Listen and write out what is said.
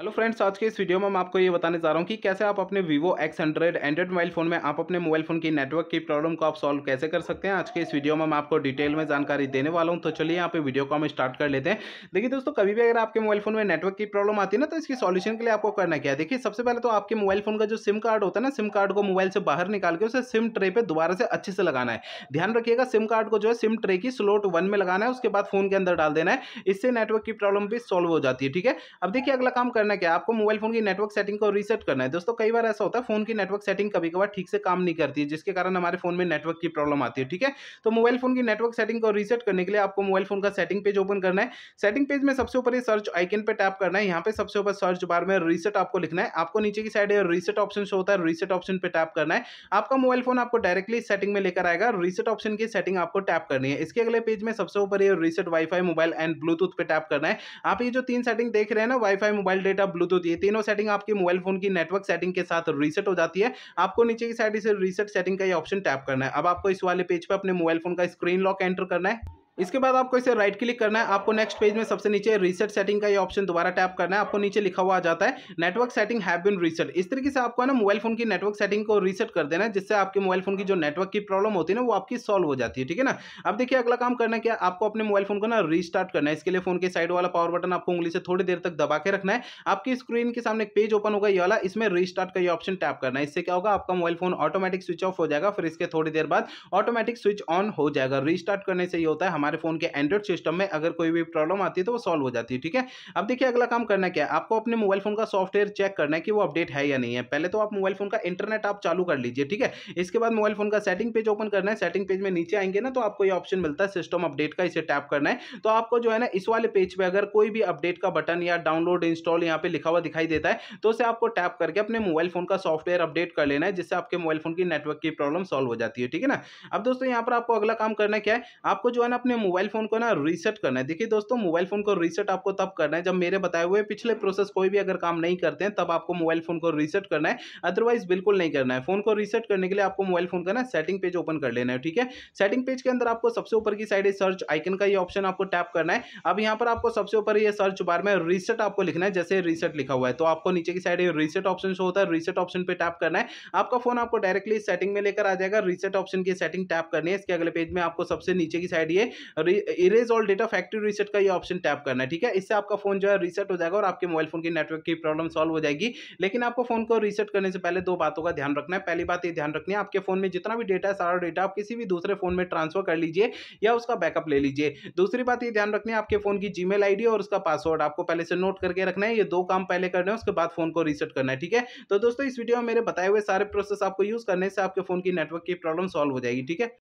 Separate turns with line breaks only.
hello friends आज के इस वीडियो में मैं आपको ये बताने जा रहा हूँ कि कैसे आप अपने Vivo X hundred Android mobile phone में आप अपने मोबाइल फ़ोन की नेटवर्क की प्रॉब्लम को आप सॉल्व कैसे कर सकते हैं आज के इस वीडियो में मैं आपको डिटेल में जानकारी देने वाला हूँ तो चलिए यहाँ पे वीडियो को हम स्टार्ट कर लेते हैं देखिए दोस्तों कभी भी अगर आपके मोबाइल फ़ोन में नेटवर्क की प्रॉब्लम आती है ना तो इसकी सॉल्यूशन के लिए आपको करना क्या है देखिए सबसे पहले तो आपके मोबाइल फ़ोन का जो सिम कार्ड होता है ना सिम कार्ड को मोबाइल से बाहर निकाल के उसे सिम ट्रे पर दोबारा से अच्छे से लगाना है ध्यान रखिएगा सिम कार्ड को जो है सिम ट्रे की स्लोट वन में लगाना है उसके बाद फ़ोन के अंदर डाल देना है इससे नेटवर्क की प्रॉब्लम भी सॉल्व हो जाती है ठीक है अब देखिए अगला काम करना करना क्या आपको मोबाइल फोन की नेटवर्क सेटिंग को रीसेट करना है दोस्तों कई बार ऐसा होता है फोन की नेटवर्क सेटिंग कभी कभार ठीक से काम नहीं करती है जिसके कारण हमारे फोन में नेटवर्क की प्रॉब्लम आती है ठीक है तो मोबाइल फोन की नेटवर्क सेटिंग को रीसेट करने के लिए आपको मोबाइल फोन का सेटिंग पेज ओपन करना है सेटिंग पेज में सबसे ऊपर सर्च आइकन पर टैप करना है यहाँ पे सबसे ऊपर सर्च बार में रीसेट आपको लिखना है आपको नीचे की साइड रीसेट ऑप्शन होता है रीसेट ऑप्शन पर टैप करना है आपका मोबाइल फोन आपको डायरेक्टली सेटिंग में लेकर आएगा रीसेट ऑप्शन की सेटिंग आपको टैप करनी है इसके अगले पेज में सबसे ऊपर reset WiFi mobile and Bluetooth पे टैप करना है आप ये जो तीन सेटिंग देख रहे हैं ना WiFi mobile data data Bluetooth ये तीनों सेटिंग आपके मोबाइल फोन की नेटवर्क सेटिंग के साथ रीसेट हो जाती है आपको नीचे की साइड से रीसेट सेटिंग का ये ऑप्शन टैप करना है अब आपको इस वाले पेज पर पे अपने मोबाइल फोन का स्क्रीन लॉक एंटर करना है इसके बाद आपको इसे राइट क्लिक करना है आपको नेक्स्ट पेज में सबसे नीचे रीसेट सेटिंग का ये ऑप्शन दोबारा टैप करना है आपको नीचे लिखा हुआ आ जाता है network setting have been reset इस तरीके से आपको ना मोबाइल फोन की नेटवर्क सेटिंग को रीसेट कर देना है जिससे आपके मोबाइल फोन की जो नेटवर्क की प्रॉब्लम होती है ना वो आपकी सॉल्व हो जाती है ठीक है ना अब देखिए अगला काम करना क्या आपको अपने मोबाइल फोन को ना रीस्टार्ट करना है इसके लिए फोन के साइड वाला पावर बटन आपको उंगली से थोड़ी देर तक दबा के रखना है आपकी स्क्रीन के सामने एक पेज ओपन होगा ये वाला इसमें रीस्टार्ट का ये ऑप्शन टैप करना है इससे क्या होगा आपका mobile phone automatic switch off हो जाएगा फिर इसके थोड़ी देर बाद ऑटोमेटिक स्विच ऑन हो जाएगा रीस्टार्ट करने से ये होता है हमारे हमारे फ़ोन के एंड्रॉइड सिस्टम में अगर कोई भी प्रॉब्लम आती है तो वो सॉल्व हो जाती है ठीक है अब देखिए अगला काम करना क्या है आपको अपने मोबाइल फ़ोन का सॉफ्टवेयर चेक करना है कि वो अपडेट है या नहीं है पहले तो आप मोबाइल फ़ोन का इंटरनेट आप चालू कर लीजिए ठीक है इसके बाद मोबाइल फ़ोन का सेटिंग पेज ओपन करना है सेटिंग पेज में नीचे आएंगे ना तो आपको ये ऑप्शन मिलता है सिस्टम अपडेट का इसे टैप करना है तो आपको जो है ना इस वाले पेज पर अगर कोई भी अपडेट का बटन या डाउनलोड इंस्टॉल यहाँ पे लिखा हुआ दिखाई देता है तो उसे आपको टैप करके अपने मोबाइल फ़ोन का सॉफ्टवेयर अपडेट कर लेना है जिससे आपके मोबाइल फ़ोन की नेटवर्क की प्रॉब्लम सॉल्व हो जाती है ठीक है ना अब दोस्तों यहाँ पर आपको अगला काम करना क्या है आपको जो है ना अपने मोबाइल फ़ोन को ना रीसेट करना है देखिए दोस्तों मोबाइल फ़ोन को रीसेट आपको तब करना है जब मेरे बताए हुए पिछले प्रोसेस कोई भी अगर काम नहीं करते हैं तब आपको मोबाइल फ़ोन को रीसेट करना है अदरवाइज बिल्कुल नहीं करना है फ़ोन को रीसेट करने के लिए आपको मोबाइल फ़ोन का ना सेटिंग पेज ओपन कर लेना है ठीक है सेटिंग पेज के अंदर आपको सबसे ऊपर की साइड सर्च आइकन का ये ऑप्शन आपको टैप करना है अब यहाँ पर आपको सबसे ऊपर ये सर्च बार में रीसेट आपको लिखना है जैसे रीसेट लिखा हुआ है तो आपको नीचे की साइड रीसेट ऑप्शन होता है रीसेट ऑप्शन पर टैप करना है आपका फोन आपको डायरेक्टली सेटिंग में लेकर आ जाएगा रीसेट ऑप्शन की सेटिंग टैप करनी है इसके अगले पेज में आपको सबसे नीचे की साइड ये erase all data factory reset का ये ऑप्शन टैप करना है ठीक है इससे आपका फोन जो है रीसेट हो जाएगा और आपके मोबाइल फोन की नेटवर्क की प्रॉब्लम सॉल्व हो जाएगी लेकिन आपको फोन को रीसेट करने से पहले दो बातों का ध्यान रखना है पहली बात ये ध्यान रखनी है आपके फोन में जितना भी डेटा है सारा डेटा आप किसी भी दूसरे फोन में ट्रांसफर कर लीजिए या उसका बैकअप ले लीजिए दूसरी बात ये ध्यान रखनी है आपके फोन की जीमेल मेल और उसका पासवर्ड आपको पहले से नोट करके रखना है ये दो काम पहले करना है उसके बाद फोन को रीसेट करना है ठीक है तो दोस्तों इस वीडियो में मेरे बताए हुए सारे प्रोसेस आपको यूज करने से आपके फोन की नेटवर्क की प्रॉब्लम सॉल्व हो जाएगी ठीक है